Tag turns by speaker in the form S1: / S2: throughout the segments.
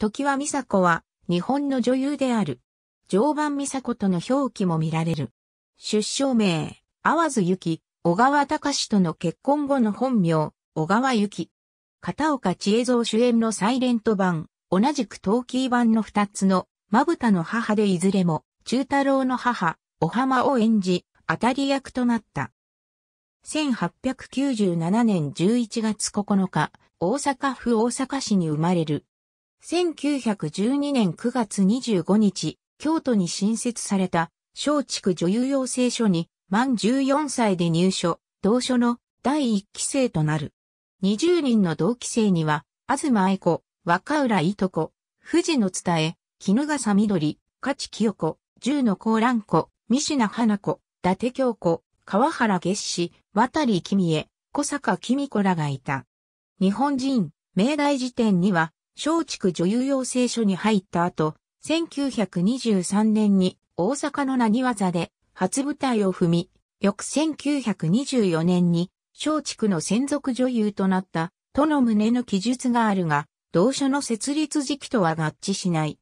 S1: 時は美佐子は日本の女優である。常磐美佐子との表記も見られる。出生名、淡津ゆき、小川隆との結婚後の本名、小川ゆき。片岡千恵蔵主演のサイレント版、同じくトーキー版の二つの、まぶたの母でいずれも、中太郎の母、小浜を演じ、当たり役となった。1897年11月9日、大阪府大阪市に生まれる。1912年9月25日、京都に新設された、松竹女優養成所に、満14歳で入所、同所の第1期生となる。20人の同期生には、東愛子、若浦いとこ、藤野伝え、絹笠緑、勝清子、十の高蘭子、三品花子、伊達京子、川原月氏、渡り君江、小坂君子らがいた。日本人、明大辞典には、松竹女優養成所に入った後、1923年に大阪の何技で初舞台を踏み、翌1924年に松竹の専属女優となったとの胸の記述があるが、同書の設立時期とは合致しない。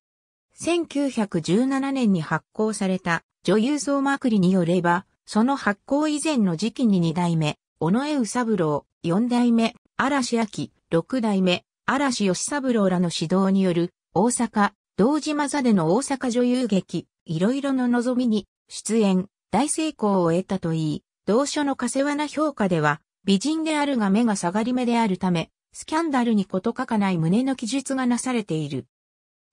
S1: 1917年に発行された女優像まくりによれば、その発行以前の時期に2代目、尾上宇三郎、4代目、嵐明、6代目、嵐義三郎らの指導による、大阪、道島座での大阪女優劇、いろいろの望みに、出演、大成功を得たといい、同書のかせわな評価では、美人であるが目が下がり目であるため、スキャンダルに事欠かない胸の記述がなされている。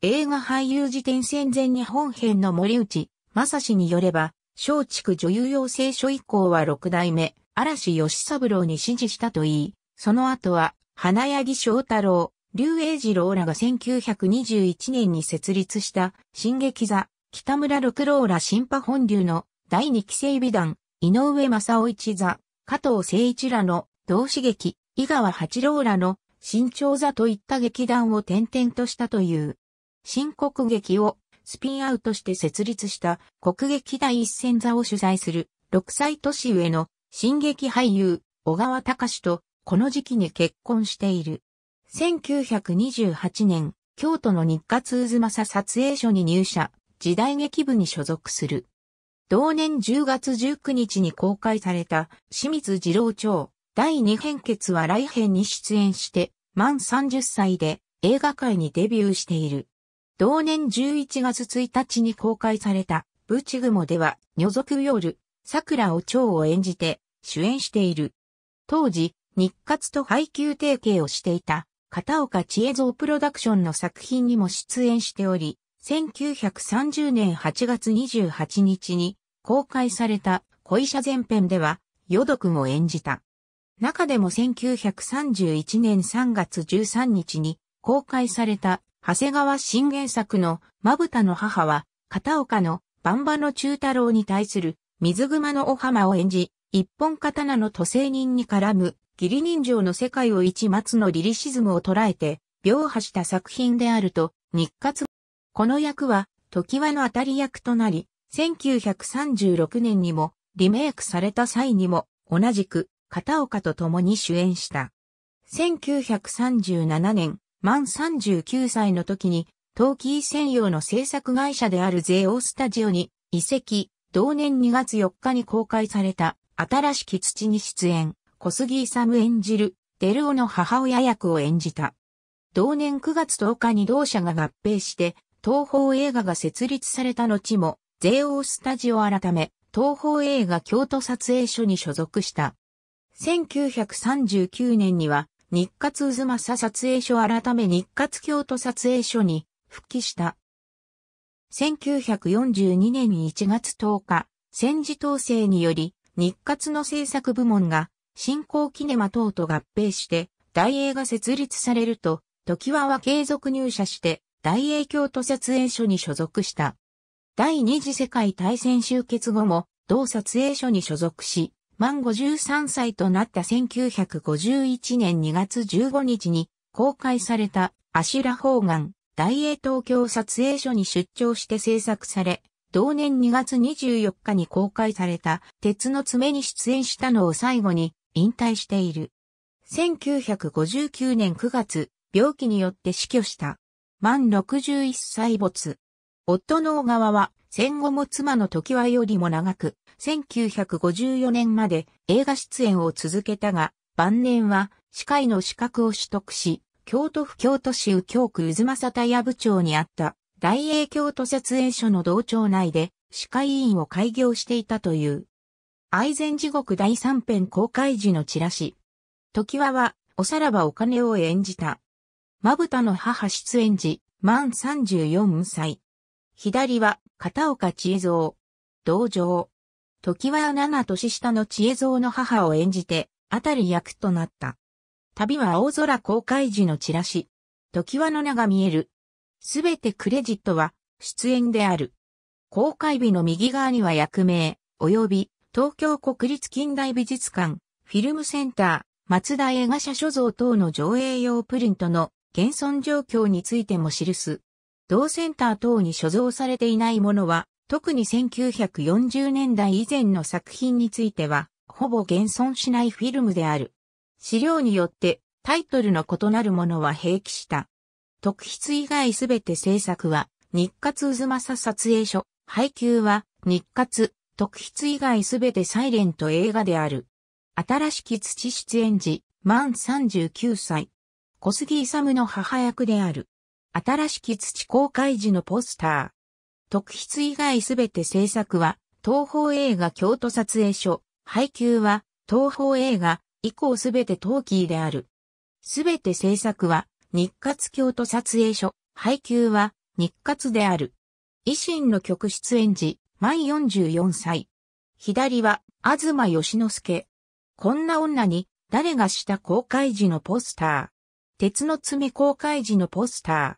S1: 映画俳優辞典戦前日本編の森内、正史によれば、松竹女優養成所以降は六代目、嵐義三郎に指示したといい、その後は花柳翔太郎、竜英二郎らが1921年に設立した、新劇座、北村六郎ら新派本流の第二期整美団、井上正雄一座、加藤誠一らの同志劇、井川八郎らの新潮座といった劇団を転々としたという。新国劇をスピンアウトして設立した国劇第一線座を主材する6歳年上の新劇俳優小川隆とこの時期に結婚している。1928年、京都の日活渦政撮影所に入社、時代劇部に所属する。同年10月19日に公開された、清水二郎町、第二編決は来編に出演して、満30歳で映画界にデビューしている。同年11月1日に公開された、ブチグモでは、女族夜、桜を蝶を演じて、主演している。当時、日活と配給提携をしていた片岡千恵蔵プロダクションの作品にも出演しており、1930年8月28日に公開された恋者前編では、ヨドんを演じた。中でも1931年3月13日に公開された長谷川新原作のまぶたの母は、片岡のバンバの中太郎に対する水熊のお浜を演じ、一本刀の都政人に絡む義理人情の世界を一末のリリシズムを捉えて、描破した作品であると、日活。この役は、時はの当たり役となり、1936年にも、リメイクされた際にも、同じく、片岡と共に主演した。1937年、満39歳の時に、陶器専用の制作会社であるゼオスタジオに移籍、同年2月4日に公開された新しき土に出演。小杉勇演じる、デルオの母親役を演じた。同年9月10日に同社が合併して、東宝映画が設立された後も、JO スタジオ改め、東宝映画京都撮影所に所属した。1939年には、日活渦政撮影所改め日活京都撮影所に復帰した。1942年1月10日、戦時統制により、日活の制作部門が新興キネマ等と合併して、大映が設立されると、時和は継続入社して、大映京都撮影所に所属した。第二次世界大戦終結後も、同撮影所に所属し、満53歳となった1951年2月15日に公開されたアシュラ方眼大英東京撮影所に出張して制作され、同年2月24日に公開された鉄の爪に出演したのを最後に引退している。1959年9月、病気によって死去した。満61歳没。夫の小川は戦後も妻の時はよりも長く、1954年まで映画出演を続けたが、晩年は司会の資格を取得し、京都府京都市右京区渦正田屋部長にあった大英京都設営所の同庁内で司会委院を開業していたという。愛禅地獄第3編公開時のチラシ。時はは、おさらばお金を演じた。まぶたの母出演時、満34歳。左は、片岡千恵蔵。同情。時は七年下の千恵蔵の母を演じて、あたり役となった。旅は大空公開時のチラシ。時はの名が見える。すべてクレジットは、出演である。公開日の右側には役名、及び、東京国立近代美術館、フィルムセンター、松田映画社所蔵等の上映用プリントの現存状況についても記す。同センター等に所蔵されていないものは、特に1940年代以前の作品については、ほぼ現存しないフィルムである。資料によってタイトルの異なるものは併記した。特筆以外すべて制作は、日活渦政撮影所、配給は、日活、特筆以外すべてサイレント映画である。新しき土出演時、満39歳。小杉勇の母役である。新しき土公開時のポスター。特筆以外すべて制作は、東宝映画京都撮影所、配給は、東宝映画、以降すべてトーキーである。すべて制作は、日活京都撮影所、配給は、日活である。維新の曲出演時、毎44歳。左は、東義之助。こんな女に、誰がした公開時のポスター。鉄の爪公開時のポスター。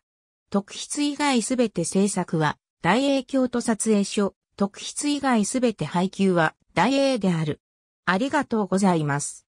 S1: 特筆以外すべて制作は、大英響と撮影所。特筆以外すべて配給は、大英である。ありがとうございます。